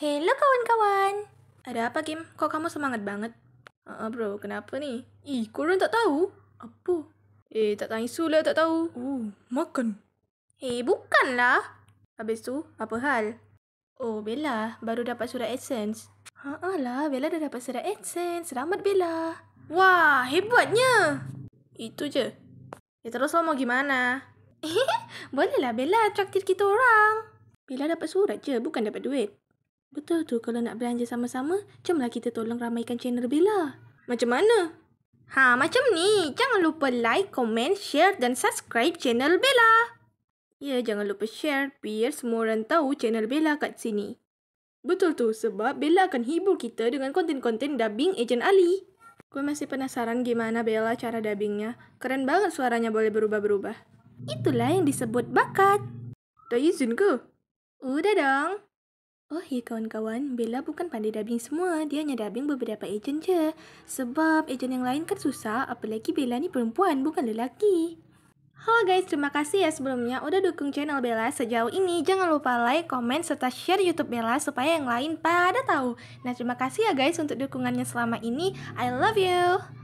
Hello kawan-kawan. Ada apa Kim? Kok kamu semangat banget? Uh, bro, kenapa ni? Ih, korang tak tahu? Apa? Eh, tak tanya su lah tak tahu. Uh, makan. Eh, hey, bukanlah. Habis tu, apa hal? Oh, Bella baru dapat surat AdSense. Haa lah, Bella dah dapat surat AdSense. Selamat Bella. Wah, hebatnya. Itu je. Ya terus lo mau gimana? Bolehlah Bella traktir kita orang. Bella dapat surat je, bukan dapat duit. Betul tu kalau nak belanja sama-sama, jomlah kita tolong ramaikan channel Bella. Macam mana? Ha, macam ni. Jangan lupa like, komen, share dan subscribe channel Bella. Ya, jangan lupa share biar semua orang tahu channel Bella kat sini. Betul tu sebab Bella akan hibur kita dengan konten-konten dubbing Ejen Ali. Gue masih penasaran gimana Bella cara dubbingnya. Keren banget suaranya boleh berubah-berubah. Itulah yang disebut bakat. tak izin ke? Udah dong. Oh ya kawan-kawan, Bella bukan pandai dubbing semua, dia hanya dubbing beberapa agent je. Sebab agent yang lain kan susah, apalagi Bella ni perempuan bukan lelaki. Halo guys, terima kasih ya sebelumnya udah dukung channel Bella sejauh ini. Jangan lupa like, komen, serta share YouTube Bella supaya yang lain pada tahu. Nah, terima kasih ya guys untuk dukungannya selama ini. I love you!